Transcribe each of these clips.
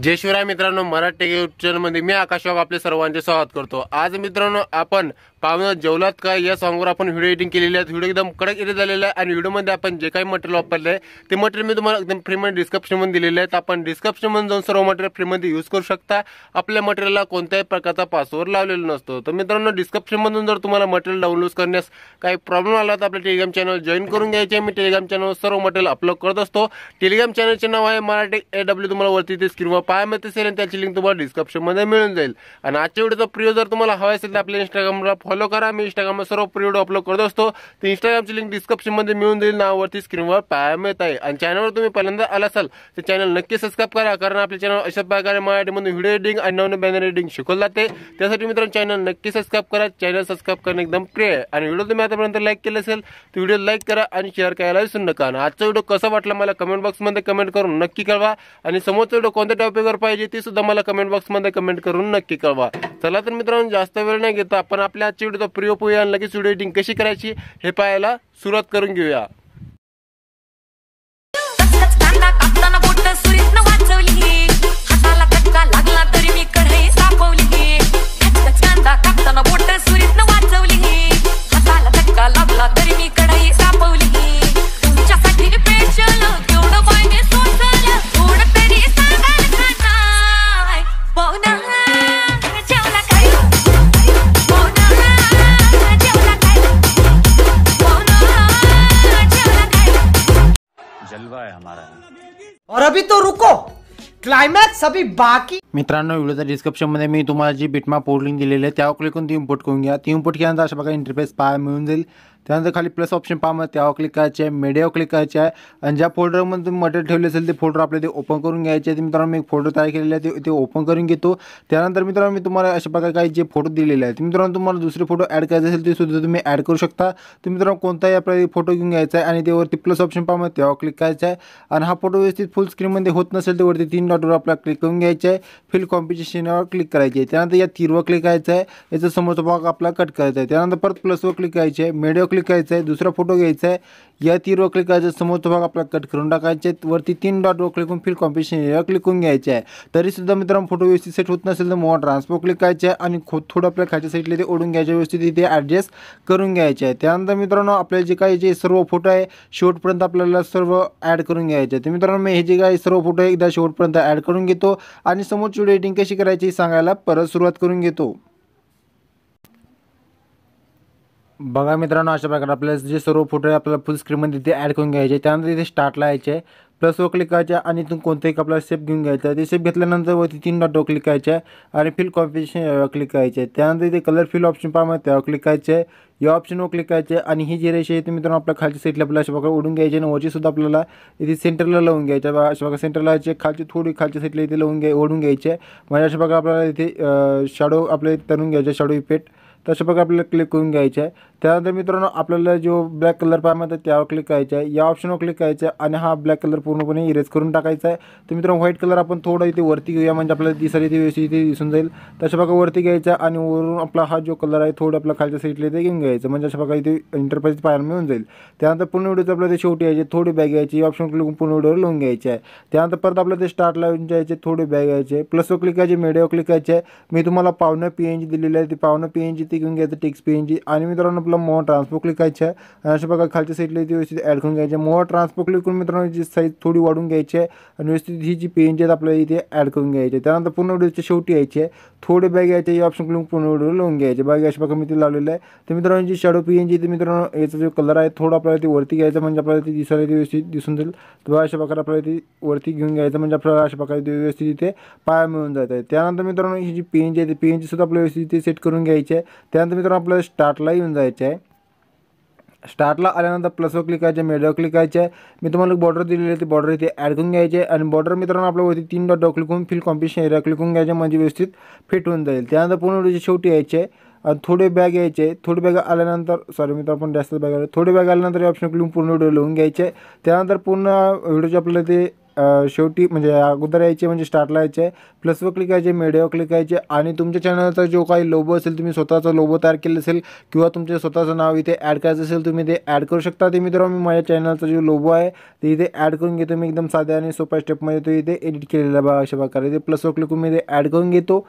जय शिवराय मित्रांनो मराठी मध्ये मी आकाशवाग आपले सर्वांचे स्वागत करतो आज मित्रांनो आपण पाहुणा जेवलात का या सॉंगवर आपण व्हिडिओ एडिटिंग केलेली आहे व्हिडिओ एकदम कडक इथे झालेला आहे आणि व्हिडिओमध्ये आपण जे काही मटेरियल वापरलं आहे ते मटेरियल मी तुम्हाला एकदम फ्रीमध्ये डिस्क्रिप्शनमध्ये दिलेलं आहे तर आपण डिस्क्रिप्शनमध्ये जाऊन सर्व मटेरियल फ्रीमध्ये यूज करू शकता आपल्या मटेरियलला कोणत्याही प्रकारचा पासवर्ड लावलेला नसतो तर मित्रांनो डिस्क्रिप्शनमधून जर तुम्हाला मटेरियल डाउनलोड करण्यास काही प्रॉब्लेम आला तर आपल्या टेलिग्राम चॅनल जॉईन करून घ्यायचे मी टेलिग्राम चॅनलवर सर्व मटेरियल अपलोड करत असतो टेलिग्राम चॅनलचे नाव आहे मराठी ए डब्ल्यू तुम्हाला वरती ते स्क्रीनवर पाहायला मिळते असेल आणि त्याची लिंक तुम्हाला डिस्क्रिप्शनमध्ये मिळून जाईल आणि आजच्या व्हिडिओचा प्रिय जर तुम्हाला हवा असेल तर आपल्या इंस्टाग्रामला फॉलो करा मी इंस्टाग्रामवर सर्व प्रिओ अपलोड करत असतो तर इंस्टाग्रामची लिंक डिस्क्रिप्शनमध्ये मिळून देईल नावावरती स्क्रीनवर पाहायला मिळत आहे आणि चॅनलवर तुम्ही पहिल्यांदा आला असाल तर चॅनल नक्की सबस्क्राईब करा कारण आपले चॅनल अशा प्रकारे मराठीमधून व्हिडिओ एडिटिंग आणि नवनवीन बॅनर एडिटिंग शिकवलं जाते त्यासाठी मित्रांनो चॅनल नक्की सबस्क्राईब करा चॅनल सबस्क्राईब करणं एकदम प्रिय आहे आणि व्हिडिओ तुम्ही आतापर्यंत लाईक केलं असेल तर व्हिडिओ लाईक करा आणि शेअर करायला विसरू नका आणि आजचा व्हिडिओ कसा वाटला मला कमेंट बॉक्समध्ये कमेंट करून नक्की कळवा आणि समोरचा व्हिडिओ कोणत्या टॉपिकवर पाहिजे ती सुद्धा मला कमेंट बॉक्समध्ये कमेंट करून नक्की कळवा चला तर मित्रांनो जास्त वेळ नाही घेता आपण आपल्या आजच्या व्हिडिओचा प्रयोग पोया लगेच व्हिडिओ एडिटिंग कशी करायची हे पाहायला सुरुवात करून घेऊया अभी तो रुको क्लायमॅक्स अभी बाकी मित्रांनो व्हिडिओच्या डिस्क्रिप्शनमध्ये मी तुम्हाला जी बिटमा पोर्ट लिंक दिलेली आहे त्यावर क्लिक करून ती इम्पोर्ट करून घ्या ती इम्पोर्ट केल्यानंतर अशा प्रकारे इंटरफेस पाहायला मिळून जाईल त्यानंतर खाली प्लस ऑप्शन पहा मग त्यावर क्लिक करायचे आहे मीडियावर क्लिक करायचे आहे आणि ज्या फोल्डरमध्ये तुम्ही मटेरियल ठेवले असेल ते फोल्डर आपल्याला ते ओपन करून घ्यायचे आहे मित्रांनो मी एक फोटो तयार केलेले आहे ते ओपन करून घेतो त्यानंतर मित्रांनो मी तुम्हाला अशा प्रकारे काही जे फोटो दिलेले आहेत मित्रांनो तुम्हाला दुसरे फोटो ॲड करायचे असेल ते सुद्धा तुम्ही ॲड करू शकता तुम्ही मित्रांनो कोणताही आपल्याला फोटो घेऊन घ्यायचा आहे आणि त्यावरती प्लस ऑप्शन पहा मग त्यावर क्लिक करायचं आहे आणि हा फोटो व्यवस्थित फुल स्क्रीनमध्ये होत नसेल तर वरती तीन डॉटवर आपल्याला क्लिक करून घ्यायचं आहे फिल कॉम्पिटिशनवर क्लिक करायचे आहे त्यानंतर या तीरवर क्लिक करायचं आहे याचा समोरचा भाग आपला कट करायचा आहे त्यानंतर परत प्लसवर क्लिक करायचे आहे मेडिओ क्लिक करायचं आहे दुसरा फोटो घ्यायचा आहे या तीरवर क्लिक करायचं समोरचा भाग आपला कट करून टाकायचे आहे वरती तीन डॉटवर क्लिक करून फिल्ड कॉम्पिटिशन एरिया क्लिक करून घ्यायचं आहे तरीसुद्धा मित्रांनो फोटो व्यवस्थित सेट होत नसेल तर मोठा ट्रान्सफर क्लिक करायचे आहे आणि खो थोडं आपल्या खायच्या साईडला ते ओढून घ्यायच्या व्यवस्थित इथे ॲडजस्ट करून घ्यायचे आहे त्यानंतर मित्रांनो आपल्याला जे काही जे सर्व फोटो आहे शेवटपर्यंत आपल्याला सर्व ॲड करून घ्यायचे आहे तर मित्रांनो मी हे जे काही सर्व फोटो आहे एकदा शेवटपर्यंत ॲड करून घेतो आणि समोरची व्हिडिओ एडिटिंग कशी करायची सांगायला परत सुरुवात करून घेतो बघा मित्रांनो अशा प्रकारे आपल्याला जे सर्व फोटो आहे आपल्याला फुल स्क्रीनमध्ये तिथे ॲड करून घ्यायचे त्यानंतर तिथे स्टार्टला प्लस प्लसवर क्लिक करायचे आणि इथून कोणतं एक आपल्याला सेप घेऊन घ्यायचा आहे ते सेप घेतल्यानंतर वरती तीन डॉटवर क्लिक करायचे आणि फिल कॉम्पिटिशन क्लिक करायचे त्यानंतर इथे कलर फिल ऑप्शन पाहणार त्यावर क्लिक करायचे या ऑप्शनवर क्लिक करायचे आणि ही जी रेषा आहे ती मित्रांनो आपल्या खालच्या साईडला आपल्याला अशा प्रकारे ओढून घ्यायची आणि वरची सुद्धा आपल्याला इथे सेंटरला लावून घ्यायच्या अशा प्रकारे सेंटरला यायचे खालची थोडी खालच्या साईडला इथे लावून घ्या ओढून घ्यायचे म्हणजे अशा प्रकारे आपल्याला इथे शॅडो इथे तरून घ्यायचे शॅडो इफेक्ट तशा प्रकारे आपल्याला क्लिक करून घ्यायचे त्यानंतर मित्रांनो आपल्याला जो ब्लॅक कलर म्हणतात त्यावर क्लिक करायचं आहे या ऑप्शनवर क्लिक करायचं आहे आणि हा ब्लॅक कलर पूर्णपणे इरेज करून टाकायचा आहे तर मित्रांनो व्हाईट कलर आपण थोडा इथे वरती घेऊया म्हणजे आपल्याला दिसायला इथे व्यवस्थित इथे दिसून जाईल तशा प्रकारे वरती घ्यायचा आणि वरून आपला हा जो कलर आहे थोडं आपल्या खालच्या साईडला इथे घेऊन घ्यायचं म्हणजे अशा प्रकारे इथे इंटरप्राईज पाहायला मिळून जाईल त्यानंतर पूर्ण व्हिडिओचं आपल्याला शेवटी यायचे थोडी बॅग यायची ऑप्शन क्लिक पूर्ण व्हिडिओवर लिहून घ्यायचे आहे त्यानंतर परत आपल्याला ते स्टार्ट लावून जायचे थोडे बॅग यायचे प्लसवर क्लिक करायचे मेडिओ क्लिक करायचे मी तुम्हाला पावन पी एन जी दिलेली आहे ती पावन पी एन जी ती घेऊन घ्यायचं टिक्स पी एन जी आणि मित्रांनो आपलं मोठा ट्रान्सपोर क्लिक करायचं आहे अशा प्रकारे खालच्या साईडला इथे व्यवस्थित ॲड करून घ्यायचे आहे मोठा क्लिक करून मित्रांनो जी साईज थोडी वाढून घ्यायची आहे आणि व्यवस्थित ही जी पेंट आहेत आपल्याला इथे ॲड करून घ्यायची त्यानंतर पूर्ण व्हिडिओच्या शेवटी यायची आहे थोडे बॅग यायचे ऑप्शन क्लिक पूर्ण व्हिडिओ लावून घ्यायचे बॅग अशा प्रकारे मी ते लावलेलं आहे तर मित्रांनो जी शॅडो पी जी मित्रांनो याचा जो कलर आहे थोडा आपल्याला ते वरती घ्यायचा म्हणजे आपल्याला ती दिसायला ते व्यवस्थित दिसून जाईल तर अशा प्रकारे आपल्याला ती वरती घेऊन घ्यायचं म्हणजे आपल्याला अशा प्रकारे व्यवस्थित इथे पाया मिळून जात आहे त्यानंतर मित्रांनो ही जी पी आहे ती पी सुद्धा आपल्याला व्यवस्थित इथे सेट करून घ्यायची आहे त्यानंतर मित्रांनो आपल्याला स्टार्टला येऊन जायचं करायचे आहे स्टार्टला आल्यानंतर प्लसवर क्लिक करायचे मेडवर क्लिक करायचे आहे मी तुम्हाला बॉर्डर दिलेली आहे ती बॉर्डर इथे ॲड करून घ्यायची आणि बॉर्डर मित्रांनो आपल्यावरती तीन डॉट क्लिक करून फिल कॉम्पिटिशन एरिया क्लिक करून घ्यायचे म्हणजे व्यवस्थित फिट होऊन जाईल त्यानंतर पूर्ण व्हिडिओची शेवटी यायचे आणि थोडे बॅग यायचे थोडे बॅग आल्यानंतर सॉरी मित्र आपण जास्त बॅग आले थोडे बॅग आल्यानंतर ऑप्शन क्लिक पूर्ण व्हिडिओ लिहून घ्यायचे त्यानंतर पूर्ण व्हिडिओचे आपल्याला ते शेवटी म्हणजे अगोदर यायचे म्हणजे स्टार्टला यायचे प्लसवर क्लिक करायचे मीडियावर क्लिक करायचे आणि तुमच्या चॅनलचा जो काही लोबो असेल तुम्ही स्वतःचा लोबो तयार केलं असेल किंवा तुमचे स्वतःचं नाव इथे ॲड करायचं असेल तुम्ही ते ॲड करू शकता ते मित्र मी माझ्या चॅनलचा जो लोबो आहे ते इथे ॲड करून घेतो मी एकदम साध्या आणि सोप्या स्टेपमध्ये तो इथे एडिट केलेला बघा अशा प्रकारे ते प्लसवर क्लिक करून मी ते ॲड करून घेतो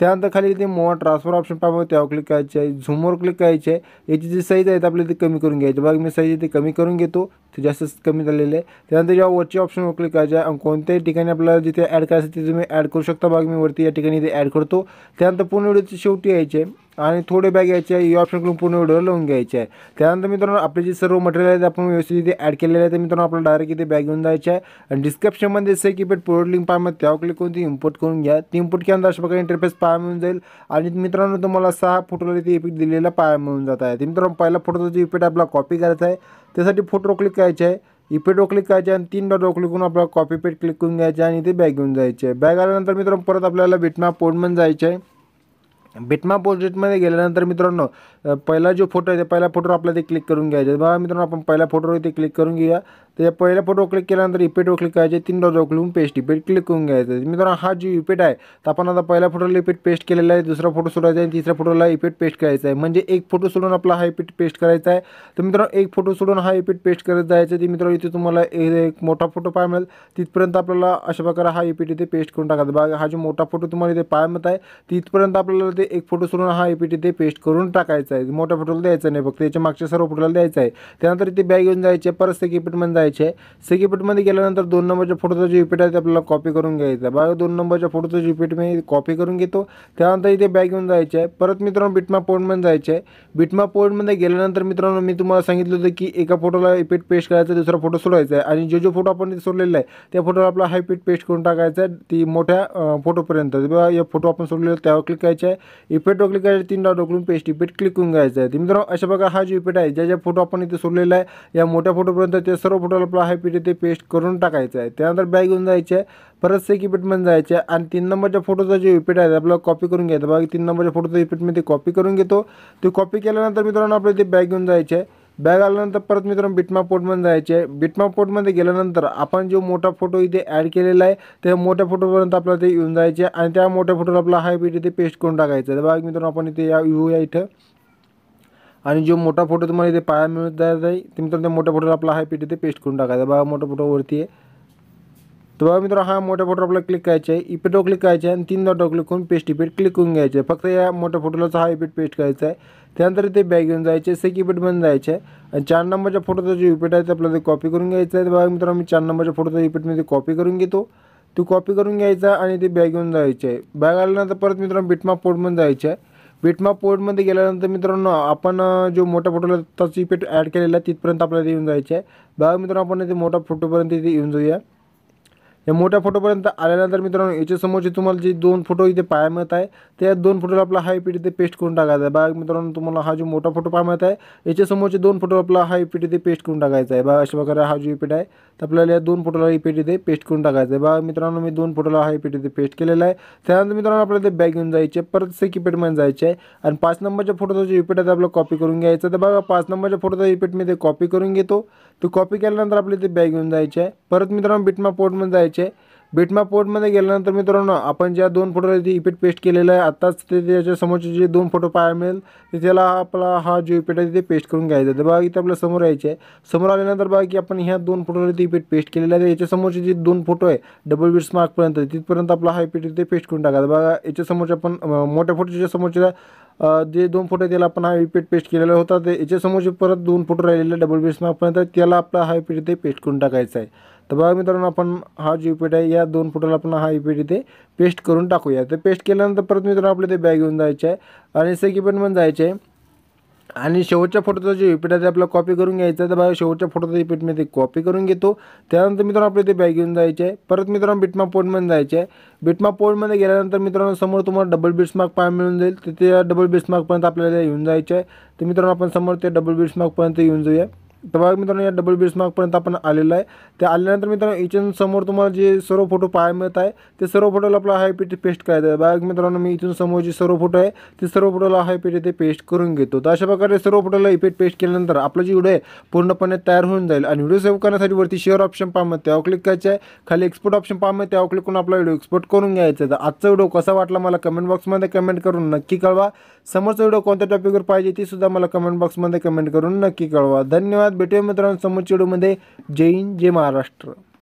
त्यानंतर खाली इथे मोवा ट्रान्सफर ऑप्शन पाहू त्यावर क्लिक करायचे आहे झूमवर क्लिक करायचे आहे याची जी साईज आहे आपली ते कमी करून घ्यायची बघा मी साईज इथे कमी करून घेतो ते जास्त कमी झालेलं आहे त्यानंतर जेव्हा वरचे ऑप्शनवर क्लिक आणि कोणत्याही ठिकाणी आपल्याला जिथे ॲड करायचं तिथे तुम्ही ॲड करू शकता बघा मी वरती या ठिकाणी इथे ॲड करतो त्यानंतर पूर्ण व्हिडिओची शेवटी यायचे आणि थोडे बॅग यायचे आहे या ऑप्शन करून पूर्ण व्हिडिओ लावून घ्यायचे आहे त्यानंतर मित्रांनो आपले जे सर्व मटेरियल आपण व्यवस्थित इथे ॲड केलेलं आहे ते मित्रांनो आपल्याला डायरेक्ट इथे बॅग घेऊन जायचे आहे आणि डिस्क्रिप्शनमध्ये जसं की पेट प्रोडक्ट लिंक पाहिजे त्यावर क्लिक करून ती इम्पोर्ट करून घ्या ती इम्पोर्ट केल्यानंतर अशा प्रकारे इंटरफेस पाहाय मिळून जाईल आणि मित्रांनो तुम्हाला सहा फोटोला इथे इफेक्ट दिलेला पाया मिळून जात आहे ते मित्रांनो पहिला फोटोचा जो इफेक्ट आपला कॉपी करायचा आहे त्यासाठी फोटो क्लिक करायचं करायचे आहे क्लिक करायचे आणि तीन डॉट क्लिक आपल्याला कॉपी पेट क्लिक करून घ्यायचे आणि इथे बॅग घेऊन जायचे आहे बॅग आल्यानंतर मित्रांनो परत आपल्याला बिटमा पोर्टमध्ये जायचे आहे बिटमा मध्ये गेल्यानंतर मित्रांनो पहिला जो फोटो आहे त्या पहिल्या फोटोवर आपल्याला ते क्लिक करून घ्यायचे बघा मित्रांनो आपण पहिल्या फोटोवर इथे क्लिक करून घेऊया त्याच्या या पहिल्या फोटोवर क्लिक केल्यानंतर इपेट क्लिक करायचे तीन डॉजवर क्लिक पेस्ट इपेट क्लिक करून घ्यायचं मित्रांनो हा जो इपेट आहे तर आपण आता पहिल्या फोटोला इपेट पेस्ट केलेला आहे दुसरा फोटो सोडायचा आहे तिसऱ्या फोटोला इपेट पेस्ट करायचा आहे म्हणजे एक फोटो सोडून आपला हा इपेट पेस्ट करायचा आहे तर मित्रांनो एक फोटो सोडून हा इपेट पेस्ट करत जायचं आहे मित्रांनो इथे तुम्हाला एक मोठा फोटो पाय मिळेल तिथपर्यंत आपल्याला अशा प्रकारे हा इपेट इथे पेस्ट करून टाकायचं बघा हा जो मोठा फोटो तुम्हाला इथे पाहायला मिळत आहे तिथपर्यंत आपल्याला ते एक फोटो सोडून हा इपेट इथे पेस्ट करून टाकायचा आहे मोठ्या फोटोला द्यायचा नाही फक्त त्याच्या मागच्या सर्व फोटोला द्यायचा आहे त्यानंतर इथे बॅग घेऊन जायचे परत एक इपेटमध्ये जायचं करायची गेल्यानंतर दोन नंबरच्या फोटोचा जो आहे ते आपल्याला कॉपी करून घ्यायचा आहे बघा दोन नंबरच्या फोटोचा जो मी कॉपी करून घेतो त्यानंतर इथे बॅग घेऊन जायचे आहे परत मित्रांनो बिटमा पोर्टमध्ये जायचे आहे बिटमा पॉईंटमध्ये गेल्यानंतर मित्रांनो मी तुम्हाला सांगितलं होतं की एका फोटोला इपेट पेस्ट करायचा दुसरा फोटो सोडायचा आहे आणि जो जो फोटो आपण तिथे सोडलेला आहे त्या फोटोला आपला हायपीट पेस्ट करून टाकायचा आहे ती मोठ्या फोटोपर्यंत बघा या फोटो आपण सोडलेला त्यावर क्लिक करायचं आहे इपेटवर क्लिक करायचं तीन डॉट उकलून पेस्ट इपेट क्लिक करून घ्यायचं आहे मित्रांनो अशा प्रकारे हा जो आहे ज्या ज्या फोटो आपण इथे सोडलेला आहे या मोठ्या फोटोपर्यंत ते सर्व फोटो आपला हा पीठ ते पेस्ट करून टाकायचं आहे त्यानंतर बॅग घेऊन जायचे आहे परत सेक जायचे आहे आणि तीन नंबरच्या फोटोचा जो युपीट आहे आपल्याला कॉपी करून घ्यायचं बघा तीन नंबरच्या फोटोचा युपीट मी ते कॉपी करून घेतो ते कॉपी केल्यानंतर मित्रांनो आपलं ते बॅग घेऊन जायचे आहे बॅग आल्यानंतर परत मित्रांनो बिटमा पोर्टमध्ये जायचे आहे बिटमा पोर्टमध्ये गेल्यानंतर आपण जो मोठा फोटो इथे ॲड केलेला आहे त्या मोठ्या फोटोपर्यंत आपल्याला ते येऊन जायचे आणि त्या मोठ्या फोटोला आपला हाय पीठ इथे पेस्ट करून टाकायचं आहे बघा मित्रांनो आपण इथे या येऊ या इथं आणि जो मोठा फोटो तुम्हाला इथे पाया मिळत आहे ते मित्रांनो त्या मोठ्या फोटोला आपला हा पीठ इथे पेस्ट करून टाकायचा बघा मोठा फोटो वरती आहे तर बघा मित्र हा मोठ्या फोटो आपला क्लिक करायचा आहे इपेटो क्लिक करायचं आहे आणि तीन डॉटो क्लिक करून पेस्ट इपेट क्लिक करून घ्यायचं आहे फक्त या मोठ्या फोटोलाच हा पेस्ट करायचा आहे त्यानंतर इथे बॅग घेऊन जायचे सेक इपेट बनून जायचे आणि चार नंबरच्या फोटोचा जो इपेट आहे ते आपल्याला ते कॉपी करून घ्यायचं आहे तर बघा मित्रांनो मी चार नंबरच्या फोटोचा इपेट मी कॉपी करून घेतो तो कॉपी करून घ्यायचा आणि ते बॅग घेऊन जायचे आहे बॅग आल्यानंतर परत मित्रांनो बिटमा पोर्टमध्ये जायचं आहे विठमा पोर्टमध्ये गेल्यानंतर मित्रांनो आपण जो मोठा फोटोला त्याची पेट ॲड केलेला आहे तिथपर्यंत आपल्याला येऊन जायचे आहे बघा मित्रांनो आपण ते मोठ्या फोटोपर्यंत इथे येऊन जाऊया या मोठ्या फोटोपर्यंत आल्यानंतर मित्रांनो याच्यासमोर जे तुम्हाला जे दोन फोटो इथे पाहायला मिळत आहे त्या दोन फोटोला आपला हाय पीठ इथे पेस्ट करून टाकायचा आहे बघा मित्रांनो तुम्हाला हा जो मोठा फोटो पाहायला मिळत आहे याच्यासमोरचे दोन फोटो आपला हाय पीठ इथे पेस्ट करून टाकायचा आहे बघा अशा प्रकारे हा जो एपीट आहे तर आपल्याला या दोन फोटोला पीड इथे पेस्ट करून टाकायचं आहे बघा मित्रांनो मी दोन फोटोला हाय पीठ इथे पेस्ट केलेला आहे त्यानंतर मित्रांनो आपल्याला ते बॅग घेऊन जायचे परत से जायचे आहे आणि पाच नंबरच्या फोटोचा जो इपीट आहे आपल्याला कॉपी करून घ्यायचा तर बघा पाच नंबरच्या फोटोचा इपीट मी ते कॉपी करून घेतो तो कॉपी केल्यानंतर आपल्या ते बॅग घेऊन जायचे आहे परत मित्रांनो बिटमा पोर्टमध्ये जायचे आहे बिटमा पोर्टमध्ये गेल्यानंतर मित्रांनो आपण ज्या दोन ते इपेट पेस्ट केलेलं आहे आत्ताच ते त्याच्या जे दोन फोटो पाहायला मिळेल त्याला आपला हा जो इपेट आहे ते पेस्ट करून घ्यायचा तर बघा इथे आपल्या समोर यायचे आहे समोर आल्यानंतर बघा की आपण ह्या दोन फोटोवरती इपेट पेस्ट केलेला आहे याच्यासमोरचे जे दोन फोटो आहे डबल बीट मार्कपर्यंत तिथपर्यंत आपला हा इपेट इथे पेस्ट करून टाकायचा बघा याच्यासमोरचे आपण मोठ्या फोटोच्या समोरच्या जे दोन फोटो आहे त्याला आपण हा इपेट पेस्ट केलेला होता ते याच्यासमोरचे परत दोन फोटो राहिलेले डबल बीट्स मार्कपर्यंत त्याला आपला हा इपेट इथे पेस्ट करून टाकायचा आहे तर बघा मित्रांनो आपण हा जो पीठ आहे या दोन फुटाला आपण हा पीठ इथे पेस्ट करून टाकूया तर पेस्ट केल्यानंतर परत मित्रांनो आपल्याला ते बॅग घेऊन जायचं आहे आणि सेकिपेंट पण म्हणून जायचे आहे आणि शेवटच्या फोटोचं जे युपीट आहे ते आपल्याला कॉपी करून घ्यायचं आहे तर बघा शेवटच्या फोटोचा युपीट मी ते कॉपी करून घेतो त्यानंतर मित्रांनो आपले ते बॅग घेऊन जायचे आहे परत मित्रांनो बिटमा पोर्टमध्ये जायचं आहे बिटमा पोर्टमध्ये गेल्यानंतर मित्रांनो समोर तुम्हाला डबल बीट्स मार्क मिळून जाईल तर डबल बीट्स मार्कपर्यंत आपल्याला येऊन जायचं आहे तर मित्रांनो आपण समोर ते डबल बीट्स मार्कपर्यंत येऊन जाऊया तर बघा मित्रांनो या डबल बेस मार्कपर्यंत आपण आलेलं आहे त्या आल्यानंतर मित्रांनो इथून समोर तुम्हाला जे सर्व फोटो पाहायला मिळत आहे ते सर्व फोटोला आपला हाय पेटी पेस्ट करायचं आहे बघा मित्रांनो मी इथून समोर जे सर्व फोटो आहे ते सर्व फोटोला हाय पेटी ते पेस्ट करून घेतो तर अशा प्रकारे सर्व फोटोला इफेक्ट पेस्ट केल्यानंतर आपलं जी व्हिडिओ आहे पूर्णपणे तयार होऊन जाईल आणि व्हिडिओ सेव्ह करण्यासाठी वरती शेअर ऑप्शन पाहत त्यावर क्लिक करायचं आहे खाली एक्सपोर्ट ऑप्शन पाहत त्यावर क्लिक करून आपला व्हिडिओ एक्सपोर्ट करून घ्यायचा आहे तर आजचा व्हिडिओ कसा वाटला मला कमेंट बॉक्समध्ये कमेंट करून नक्की कळवा समोरचा व्हिडिओ कोणत्या टॉपिकवर पाहिजे ती सुद्धा मला कमेंट बॉक्समध्ये कमेंट करून नक्की कळवा धन्यवाद धन्यवाद भेटूया मित्रांनो समोरच्या व्हिडिओमध्ये जय जे महाराष्ट्र